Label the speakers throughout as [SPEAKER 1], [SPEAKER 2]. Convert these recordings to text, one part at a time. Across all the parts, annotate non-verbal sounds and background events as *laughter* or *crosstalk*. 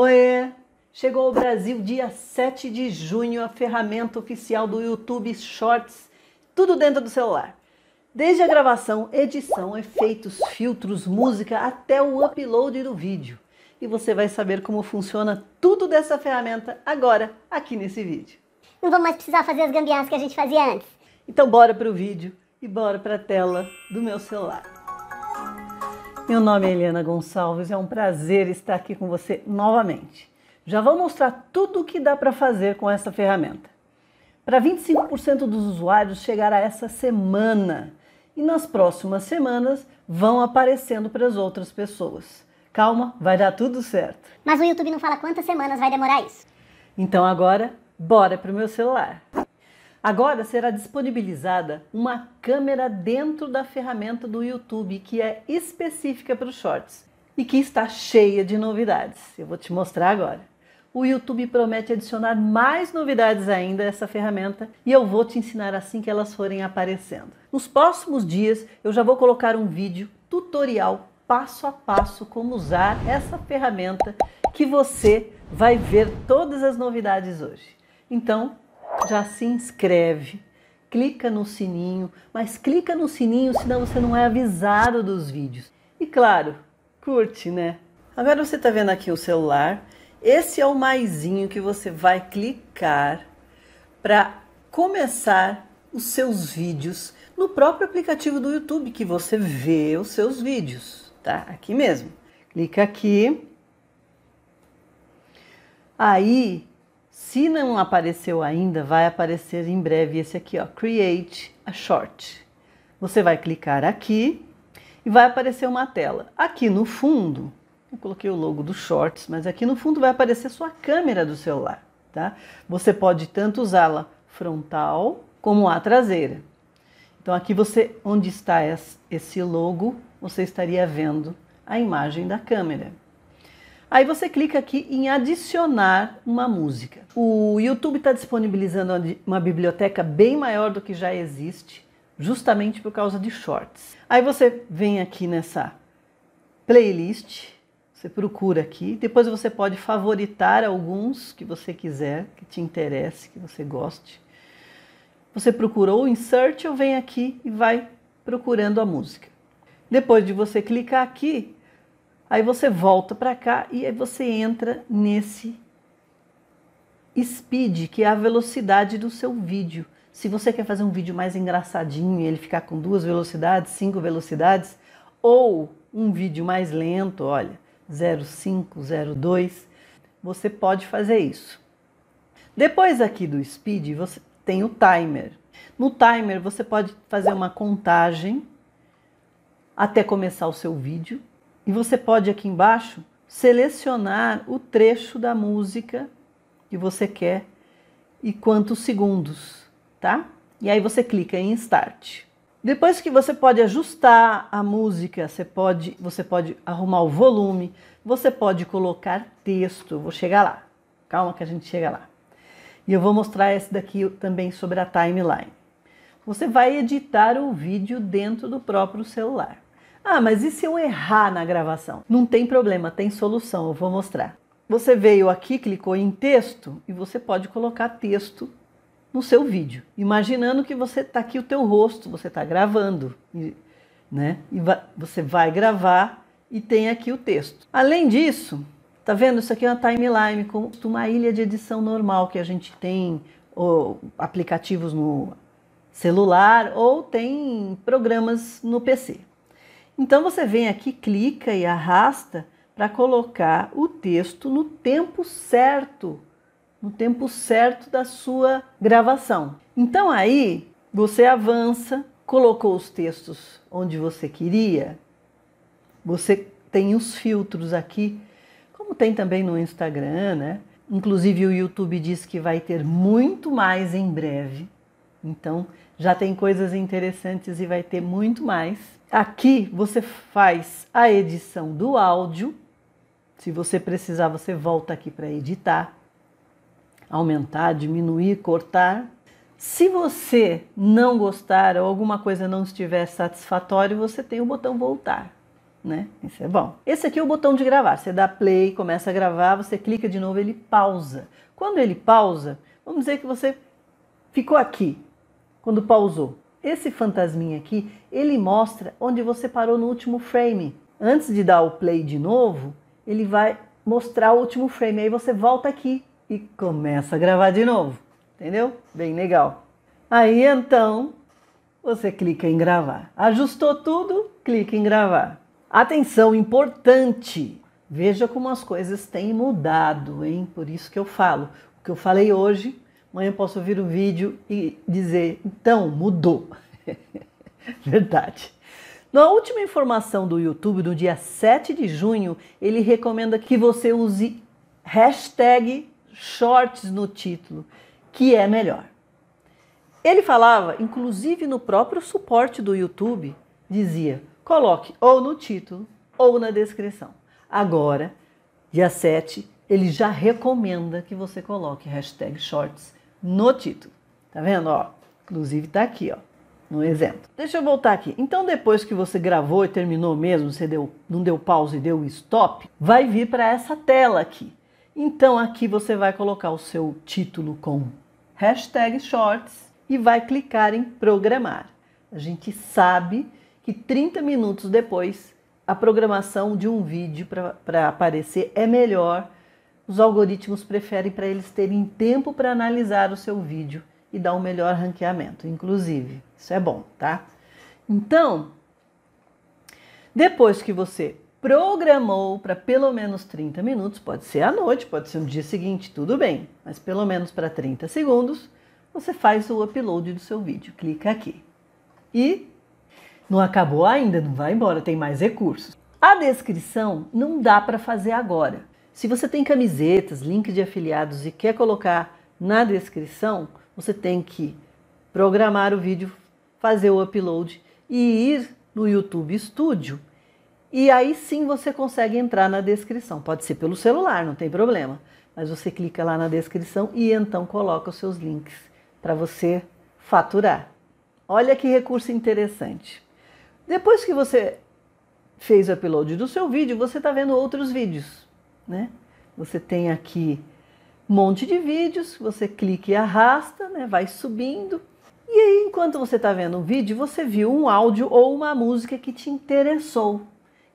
[SPEAKER 1] Oi! Chegou ao Brasil dia 7 de junho a ferramenta oficial do YouTube Shorts, tudo dentro do celular. Desde a gravação, edição, efeitos, filtros, música até o upload do vídeo. E você vai saber como funciona tudo dessa ferramenta agora, aqui nesse vídeo. Não vou mais precisar fazer as gambiarras que a gente fazia antes. Então bora para o vídeo e bora para a tela do meu celular. Meu nome é Helena Gonçalves, é um prazer estar aqui com você novamente. Já vou mostrar tudo o que dá para fazer com essa ferramenta. Para 25% dos usuários chegará essa semana e nas próximas semanas vão aparecendo para as outras pessoas. Calma, vai dar tudo certo. Mas o YouTube não fala quantas semanas vai demorar isso. Então agora, bora pro meu celular. Agora será disponibilizada uma câmera dentro da ferramenta do YouTube que é específica para os shorts e que está cheia de novidades. Eu vou te mostrar agora. O YouTube promete adicionar mais novidades ainda a essa ferramenta e eu vou te ensinar assim que elas forem aparecendo. Nos próximos dias eu já vou colocar um vídeo tutorial passo a passo como usar essa ferramenta que você vai ver todas as novidades hoje. Então, já se inscreve, clica no sininho, mas clica no sininho senão você não é avisado dos vídeos. E claro, curte, né? Agora você está vendo aqui o celular, esse é o maisinho que você vai clicar para começar os seus vídeos no próprio aplicativo do YouTube que você vê os seus vídeos, tá? Aqui mesmo. Clica aqui. Aí se não apareceu ainda, vai aparecer em breve esse aqui, ó, Create a Short. Você vai clicar aqui e vai aparecer uma tela. Aqui no fundo, eu coloquei o logo do Shorts, mas aqui no fundo vai aparecer sua câmera do celular, tá? Você pode tanto usá-la frontal como a traseira. Então aqui você, onde está esse logo, você estaria vendo a imagem da câmera. Aí você clica aqui em adicionar uma música. O YouTube está disponibilizando uma biblioteca bem maior do que já existe, justamente por causa de shorts. Aí você vem aqui nessa playlist, você procura aqui, depois você pode favoritar alguns que você quiser, que te interesse, que você goste. Você procurou o insert ou vem aqui e vai procurando a música. Depois de você clicar aqui, Aí você volta para cá e aí você entra nesse speed, que é a velocidade do seu vídeo. Se você quer fazer um vídeo mais engraçadinho, ele ficar com duas velocidades, cinco velocidades, ou um vídeo mais lento, olha, 0,502, você pode fazer isso. Depois aqui do speed, você tem o timer. No timer você pode fazer uma contagem até começar o seu vídeo e você pode aqui embaixo selecionar o trecho da música que você quer e quantos segundos, tá? E aí você clica em Start. Depois que você pode ajustar a música, você pode, você pode arrumar o volume, você pode colocar texto. vou chegar lá. Calma que a gente chega lá. E eu vou mostrar esse daqui também sobre a timeline. Você vai editar o vídeo dentro do próprio celular. Ah, mas e se eu errar na gravação? Não tem problema, tem solução, eu vou mostrar. Você veio aqui, clicou em texto e você pode colocar texto no seu vídeo. Imaginando que você está aqui o teu rosto, você está gravando, né? E você vai gravar e tem aqui o texto. Além disso, tá vendo? Isso aqui é uma timeline, como uma ilha de edição normal que a gente tem ou aplicativos no celular ou tem programas no PC. Então você vem aqui, clica e arrasta para colocar o texto no tempo certo, no tempo certo da sua gravação. Então aí você avança, colocou os textos onde você queria, você tem os filtros aqui, como tem também no Instagram, né? Inclusive o YouTube diz que vai ter muito mais em breve. Então já tem coisas interessantes e vai ter muito mais. Aqui você faz a edição do áudio. Se você precisar, você volta aqui para editar, aumentar, diminuir, cortar. Se você não gostar ou alguma coisa não estiver satisfatório, você tem o botão voltar, né? Isso é bom. Esse aqui é o botão de gravar. Você dá play, começa a gravar, você clica de novo, ele pausa. Quando ele pausa, vamos dizer que você ficou aqui, quando pausou. Esse fantasminha aqui, ele mostra onde você parou no último frame. Antes de dar o play de novo, ele vai mostrar o último frame. Aí você volta aqui e começa a gravar de novo. Entendeu? Bem legal. Aí então, você clica em gravar. Ajustou tudo? Clica em gravar. Atenção importante. Veja como as coisas têm mudado, hein? Por isso que eu falo. O que eu falei hoje Amanhã posso ouvir um vídeo e dizer, então, mudou. *laughs* Verdade. Na última informação do YouTube, do dia 7 de junho, ele recomenda que você use hashtag shorts no título, que é melhor. Ele falava, inclusive no próprio suporte do YouTube, dizia: coloque ou no título ou na descrição. Agora, dia 7, ele já recomenda que você coloque hashtag shorts no título. Tá vendo? Ó, inclusive tá aqui, ó, no exemplo. Deixa eu voltar aqui. Então, depois que você gravou e terminou mesmo, você deu, não deu pausa e deu stop, vai vir para essa tela aqui. Então, aqui você vai colocar o seu título com hashtag shorts e vai clicar em programar. A gente sabe que 30 minutos depois a programação de um vídeo para aparecer é melhor os algoritmos preferem para eles terem tempo para analisar o seu vídeo e dar um melhor ranqueamento, inclusive. Isso é bom, tá? Então, depois que você programou para pelo menos 30 minutos, pode ser à noite, pode ser no dia seguinte, tudo bem, mas pelo menos para 30 segundos, você faz o upload do seu vídeo. Clica aqui. E não acabou ainda, não vai embora, tem mais recursos. A descrição não dá para fazer agora, se você tem camisetas, link de afiliados e quer colocar na descrição, você tem que programar o vídeo, fazer o upload e ir no YouTube Studio. E aí sim você consegue entrar na descrição. Pode ser pelo celular, não tem problema. Mas você clica lá na descrição e então coloca os seus links para você faturar. Olha que recurso interessante. Depois que você fez o upload do seu vídeo, você está vendo outros vídeos né? Você tem aqui um monte de vídeos, você clica e arrasta, né? Vai subindo. E aí, enquanto você está vendo um vídeo, você viu um áudio ou uma música que te interessou. O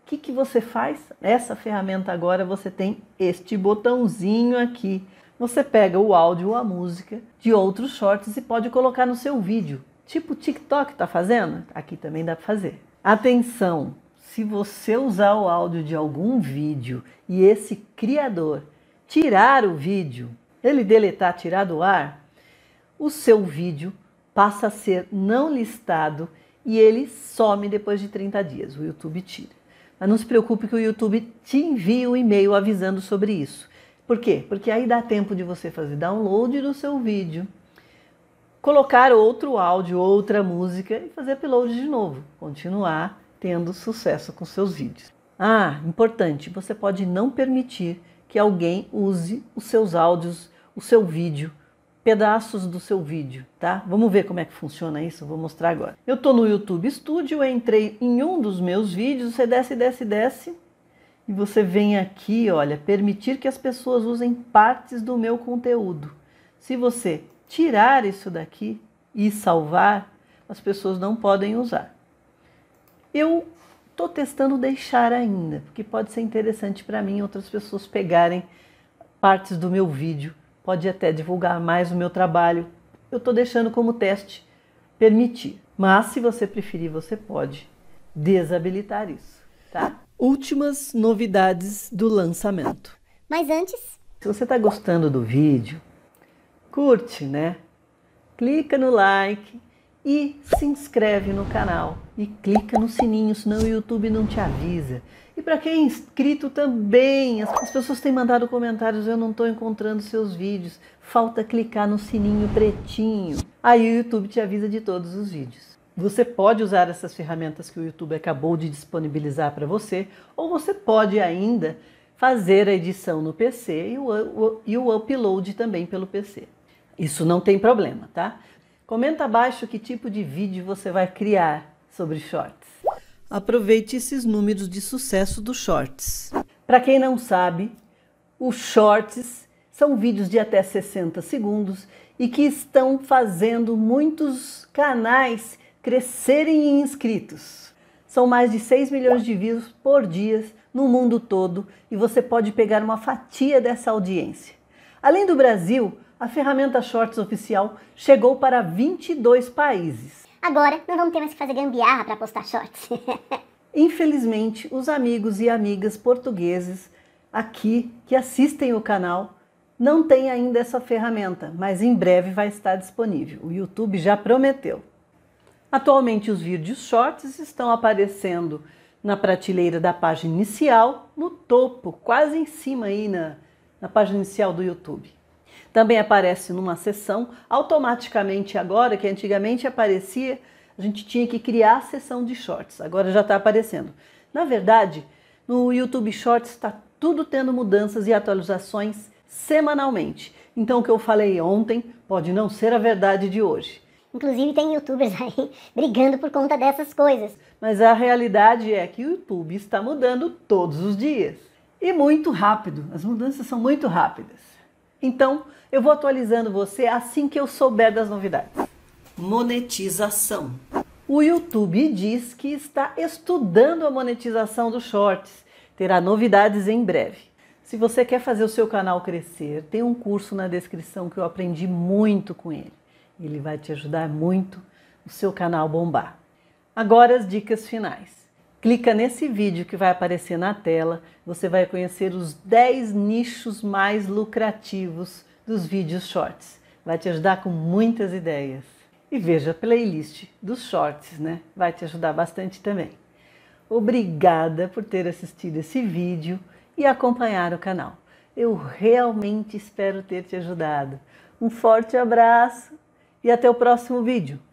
[SPEAKER 1] que, que você faz? Essa ferramenta agora você tem este botãozinho aqui. Você pega o áudio ou a música de outros shorts e pode colocar no seu vídeo. Tipo o TikTok está fazendo? Aqui também dá para fazer. Atenção! se você usar o áudio de algum vídeo e esse criador tirar o vídeo, ele deletar, tirar do ar, o seu vídeo passa a ser não listado e ele some depois de 30 dias. O YouTube tira. Mas não se preocupe que o YouTube te envia um e-mail avisando sobre isso. Por quê? Porque aí dá tempo de você fazer download do seu vídeo, colocar outro áudio, outra música e fazer upload de novo, continuar tendo sucesso com seus vídeos. Ah, importante, você pode não permitir que alguém use os seus áudios, o seu vídeo, pedaços do seu vídeo, tá? Vamos ver como é que funciona isso, vou mostrar agora. Eu tô no YouTube Studio, entrei em um dos meus vídeos, você desce, desce, desce, e você vem aqui, olha, permitir que as pessoas usem partes do meu conteúdo. Se você tirar isso daqui e salvar, as pessoas não podem usar. Eu estou testando deixar ainda, porque pode ser interessante para mim outras pessoas pegarem partes do meu vídeo, pode até divulgar mais o meu trabalho. Eu estou deixando como teste permitir, mas se você preferir, você pode desabilitar isso, tá? Últimas novidades do lançamento. Mas antes, se você está gostando do vídeo, curte, né? Clica no like e se inscreve no canal e clica no sininho, senão o YouTube não te avisa. E para quem é inscrito também, as pessoas têm mandado comentários, eu não estou encontrando seus vídeos. Falta clicar no sininho pretinho. Aí o YouTube te avisa de todos os vídeos. Você pode usar essas ferramentas que o YouTube acabou de disponibilizar para você, ou você pode ainda fazer a edição no PC e o, o, e o upload também pelo PC. Isso não tem problema, tá? Comenta abaixo que tipo de vídeo você vai criar sobre shorts. Aproveite esses números de sucesso dos shorts. Para quem não sabe, os shorts são vídeos de até 60 segundos e que estão fazendo muitos canais crescerem em inscritos. São mais de 6 milhões de views por dia no mundo todo e você pode pegar uma fatia dessa audiência. Além do Brasil, a ferramenta Shorts oficial chegou para 22 países. Agora não vamos ter mais que fazer gambiarra para postar shorts. *laughs* Infelizmente, os amigos e amigas portugueses aqui que assistem o canal não têm ainda essa ferramenta, mas em breve vai estar disponível. O YouTube já prometeu. Atualmente, os vídeos shorts estão aparecendo na prateleira da página inicial, no topo, quase em cima aí na, na página inicial do YouTube também aparece numa sessão automaticamente agora, que antigamente aparecia, a gente tinha que criar a sessão de shorts, agora já está aparecendo. Na verdade, no YouTube Shorts está tudo tendo mudanças e atualizações semanalmente. Então o que eu falei ontem pode não ser a verdade de hoje. Inclusive tem youtubers aí *laughs* brigando por conta dessas coisas. Mas a realidade é que o YouTube está mudando todos os dias. E muito rápido. As mudanças são muito rápidas. Então, eu vou atualizando você assim que eu souber das novidades. Monetização. O YouTube diz que está estudando a monetização dos shorts. Terá novidades em breve. Se você quer fazer o seu canal crescer, tem um curso na descrição que eu aprendi muito com ele. Ele vai te ajudar muito o seu canal bombar. Agora as dicas finais. Clica nesse vídeo que vai aparecer na tela, você vai conhecer os 10 nichos mais lucrativos dos vídeos shorts. Vai te ajudar com muitas ideias. E veja a playlist dos shorts, né? Vai te ajudar bastante também. Obrigada por ter assistido esse vídeo e acompanhar o canal. Eu realmente espero ter te ajudado. Um forte abraço e até o próximo vídeo.